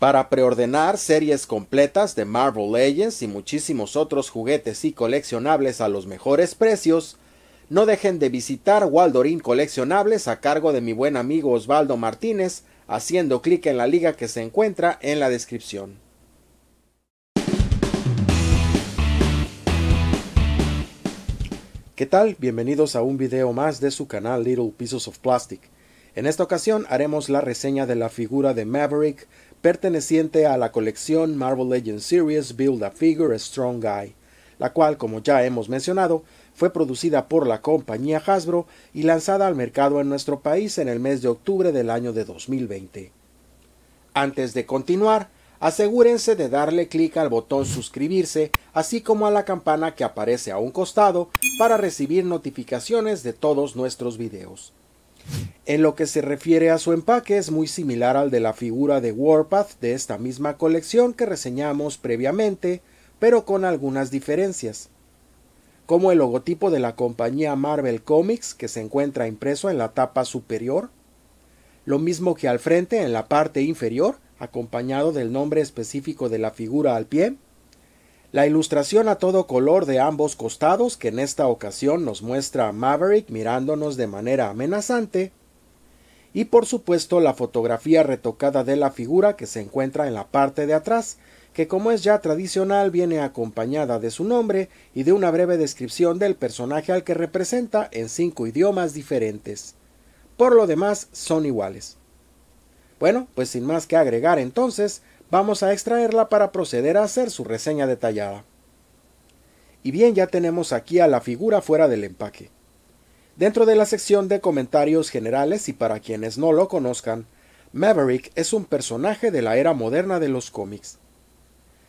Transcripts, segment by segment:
Para preordenar series completas de Marvel Legends y muchísimos otros juguetes y coleccionables a los mejores precios, no dejen de visitar Waldorin Coleccionables a cargo de mi buen amigo Osvaldo Martínez, haciendo clic en la liga que se encuentra en la descripción. ¿Qué tal? Bienvenidos a un video más de su canal Little Pieces of Plastic. En esta ocasión haremos la reseña de la figura de Maverick perteneciente a la colección Marvel Legends Series Build a Figure Strong Guy, la cual, como ya hemos mencionado, fue producida por la compañía Hasbro y lanzada al mercado en nuestro país en el mes de octubre del año de 2020. Antes de continuar, asegúrense de darle clic al botón suscribirse, así como a la campana que aparece a un costado para recibir notificaciones de todos nuestros videos. En lo que se refiere a su empaque es muy similar al de la figura de Warpath de esta misma colección que reseñamos previamente, pero con algunas diferencias. Como el logotipo de la compañía Marvel Comics que se encuentra impreso en la tapa superior, lo mismo que al frente en la parte inferior, acompañado del nombre específico de la figura al pie, la ilustración a todo color de ambos costados, que en esta ocasión nos muestra Maverick mirándonos de manera amenazante, y por supuesto la fotografía retocada de la figura que se encuentra en la parte de atrás, que como es ya tradicional viene acompañada de su nombre y de una breve descripción del personaje al que representa en cinco idiomas diferentes. Por lo demás son iguales. Bueno, pues sin más que agregar entonces, Vamos a extraerla para proceder a hacer su reseña detallada. Y bien, ya tenemos aquí a la figura fuera del empaque. Dentro de la sección de comentarios generales y para quienes no lo conozcan, Maverick es un personaje de la era moderna de los cómics.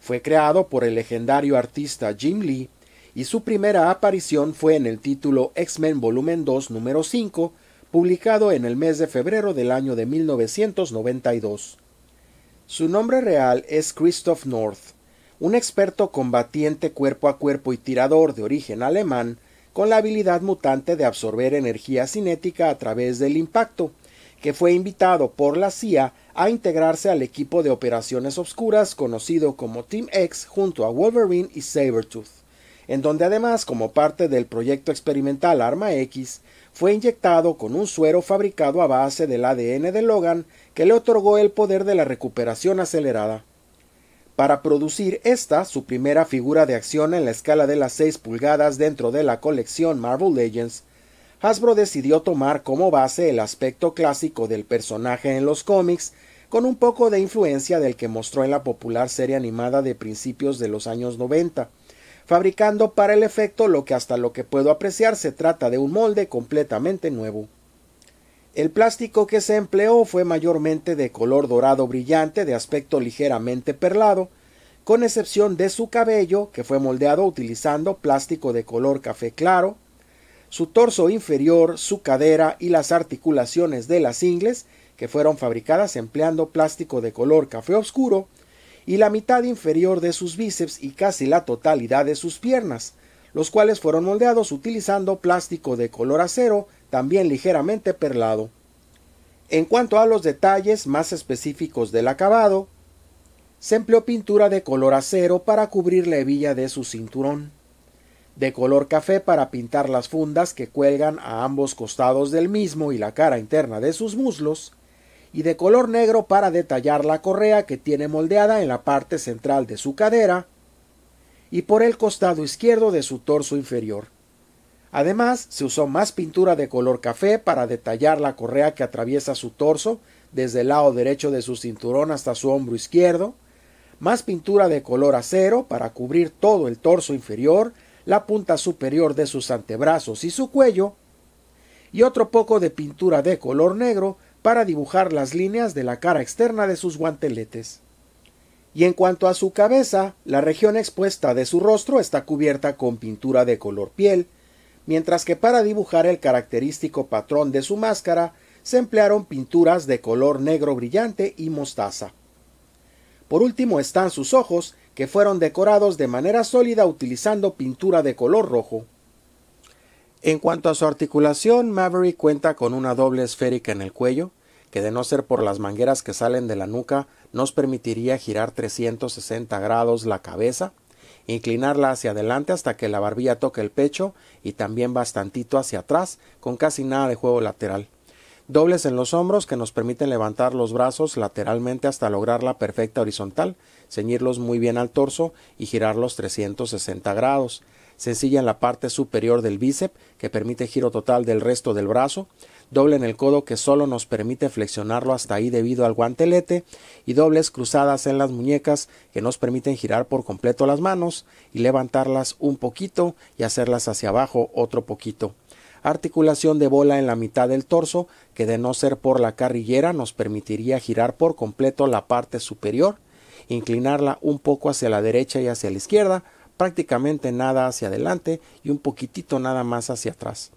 Fue creado por el legendario artista Jim Lee y su primera aparición fue en el título X-Men Volumen 2 número 5, publicado en el mes de febrero del año de 1992. Su nombre real es Christoph North, un experto combatiente cuerpo a cuerpo y tirador de origen alemán, con la habilidad mutante de absorber energía cinética a través del impacto, que fue invitado por la CIA a integrarse al equipo de operaciones obscuras conocido como Team X junto a Wolverine y Sabretooth en donde además como parte del proyecto experimental Arma X, fue inyectado con un suero fabricado a base del ADN de Logan que le otorgó el poder de la recuperación acelerada. Para producir esta, su primera figura de acción en la escala de las 6 pulgadas dentro de la colección Marvel Legends, Hasbro decidió tomar como base el aspecto clásico del personaje en los cómics, con un poco de influencia del que mostró en la popular serie animada de principios de los años 90, fabricando para el efecto lo que hasta lo que puedo apreciar se trata de un molde completamente nuevo. El plástico que se empleó fue mayormente de color dorado brillante de aspecto ligeramente perlado, con excepción de su cabello, que fue moldeado utilizando plástico de color café claro, su torso inferior, su cadera y las articulaciones de las ingles, que fueron fabricadas empleando plástico de color café oscuro, y la mitad inferior de sus bíceps y casi la totalidad de sus piernas, los cuales fueron moldeados utilizando plástico de color acero, también ligeramente perlado. En cuanto a los detalles más específicos del acabado, se empleó pintura de color acero para cubrir la hebilla de su cinturón, de color café para pintar las fundas que cuelgan a ambos costados del mismo y la cara interna de sus muslos, y de color negro para detallar la correa que tiene moldeada en la parte central de su cadera y por el costado izquierdo de su torso inferior. Además, se usó más pintura de color café para detallar la correa que atraviesa su torso desde el lado derecho de su cinturón hasta su hombro izquierdo, más pintura de color acero para cubrir todo el torso inferior, la punta superior de sus antebrazos y su cuello, y otro poco de pintura de color negro para dibujar las líneas de la cara externa de sus guanteletes. Y en cuanto a su cabeza, la región expuesta de su rostro está cubierta con pintura de color piel, mientras que para dibujar el característico patrón de su máscara se emplearon pinturas de color negro brillante y mostaza. Por último están sus ojos, que fueron decorados de manera sólida utilizando pintura de color rojo. En cuanto a su articulación, Maverick cuenta con una doble esférica en el cuello, que de no ser por las mangueras que salen de la nuca, nos permitiría girar 360 grados la cabeza, inclinarla hacia adelante hasta que la barbilla toque el pecho y también bastantito hacia atrás, con casi nada de juego lateral. Dobles en los hombros que nos permiten levantar los brazos lateralmente hasta lograr la perfecta horizontal, ceñirlos muy bien al torso y girarlos 360 grados sencilla en la parte superior del bíceps, que permite giro total del resto del brazo, doble en el codo que solo nos permite flexionarlo hasta ahí debido al guantelete, y dobles cruzadas en las muñecas que nos permiten girar por completo las manos y levantarlas un poquito y hacerlas hacia abajo otro poquito articulación de bola en la mitad del torso que de no ser por la carrillera nos permitiría girar por completo la parte superior, inclinarla un poco hacia la derecha y hacia la izquierda, prácticamente nada hacia adelante y un poquitito nada más hacia atrás.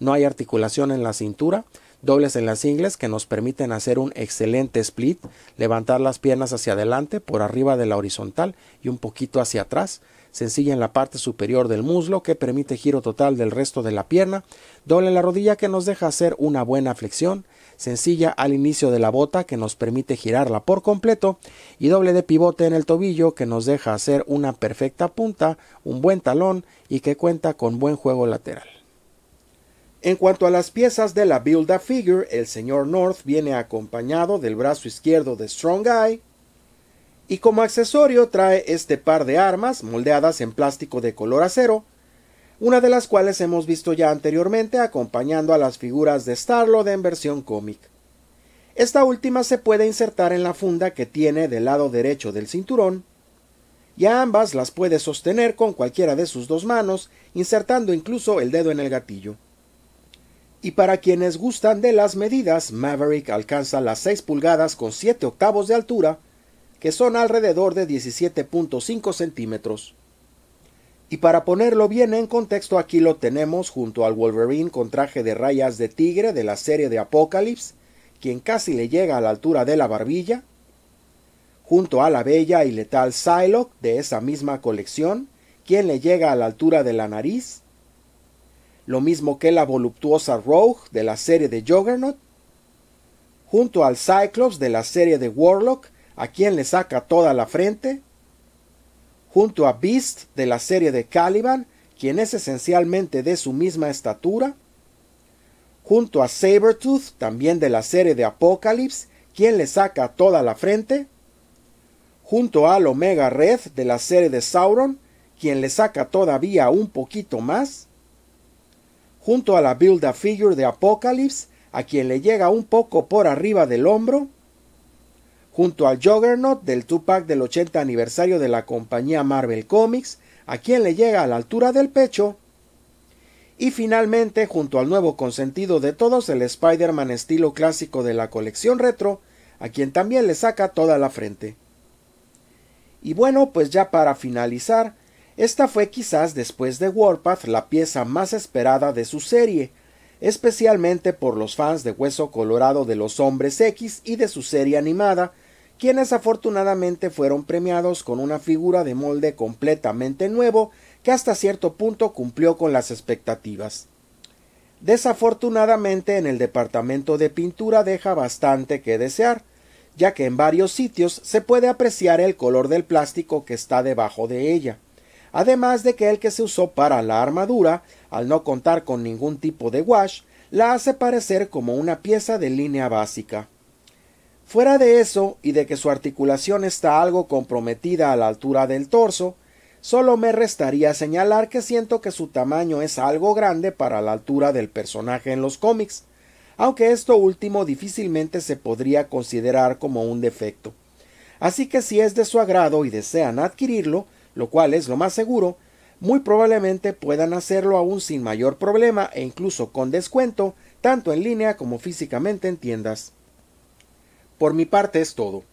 No hay articulación en la cintura, dobles en las ingles que nos permiten hacer un excelente split, levantar las piernas hacia adelante por arriba de la horizontal y un poquito hacia atrás, sencilla en la parte superior del muslo que permite giro total del resto de la pierna, doble en la rodilla que nos deja hacer una buena flexión, sencilla al inicio de la bota que nos permite girarla por completo y doble de pivote en el tobillo que nos deja hacer una perfecta punta, un buen talón y que cuenta con buen juego lateral. En cuanto a las piezas de la Build a Figure, el señor North viene acompañado del brazo izquierdo de Strong Guy y como accesorio trae este par de armas moldeadas en plástico de color acero, una de las cuales hemos visto ya anteriormente acompañando a las figuras de Starlord en versión cómic. Esta última se puede insertar en la funda que tiene del lado derecho del cinturón, y a ambas las puede sostener con cualquiera de sus dos manos, insertando incluso el dedo en el gatillo. Y para quienes gustan de las medidas, Maverick alcanza las 6 pulgadas con 7 octavos de altura, que son alrededor de 17.5 centímetros. Y para ponerlo bien en contexto, aquí lo tenemos junto al Wolverine con traje de rayas de tigre de la serie de Apocalypse, quien casi le llega a la altura de la barbilla, junto a la bella y letal Psylocke de esa misma colección, quien le llega a la altura de la nariz, lo mismo que la voluptuosa Rogue de la serie de Juggernaut, junto al Cyclops de la serie de Warlock, a quien le saca toda la frente, junto a Beast de la serie de Caliban, quien es esencialmente de su misma estatura, junto a Sabretooth, también de la serie de Apocalypse, quien le saca toda la frente, junto al Omega Red de la serie de Sauron, quien le saca todavía un poquito más, junto a la Build a Figure de Apocalypse, a quien le llega un poco por arriba del hombro, junto al Juggernaut del Tupac del 80 aniversario de la compañía Marvel Comics, a quien le llega a la altura del pecho. Y finalmente, junto al nuevo consentido de todos, el Spider-Man estilo clásico de la colección retro, a quien también le saca toda la frente. Y bueno, pues ya para finalizar, esta fue quizás después de Warpath la pieza más esperada de su serie, especialmente por los fans de Hueso Colorado de los Hombres X y de su serie animada, quienes afortunadamente fueron premiados con una figura de molde completamente nuevo que hasta cierto punto cumplió con las expectativas. Desafortunadamente en el departamento de pintura deja bastante que desear, ya que en varios sitios se puede apreciar el color del plástico que está debajo de ella, además de que el que se usó para la armadura, al no contar con ningún tipo de wash, la hace parecer como una pieza de línea básica. Fuera de eso y de que su articulación está algo comprometida a la altura del torso, solo me restaría señalar que siento que su tamaño es algo grande para la altura del personaje en los cómics, aunque esto último difícilmente se podría considerar como un defecto. Así que si es de su agrado y desean adquirirlo, lo cual es lo más seguro, muy probablemente puedan hacerlo aún sin mayor problema e incluso con descuento, tanto en línea como físicamente en tiendas. Por mi parte es todo.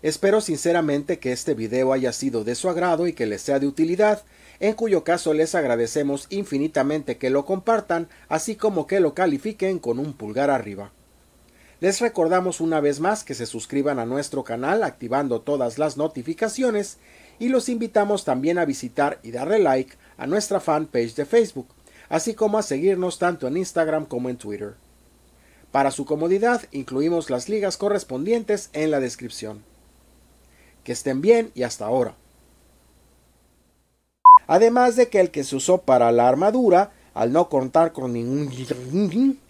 Espero sinceramente que este video haya sido de su agrado y que les sea de utilidad, en cuyo caso les agradecemos infinitamente que lo compartan, así como que lo califiquen con un pulgar arriba. Les recordamos una vez más que se suscriban a nuestro canal activando todas las notificaciones y los invitamos también a visitar y darle like a nuestra fanpage de Facebook, así como a seguirnos tanto en Instagram como en Twitter. Para su comodidad, incluimos las ligas correspondientes en la descripción. Que estén bien y hasta ahora. Además de que el que se usó para la armadura, al no contar con ningún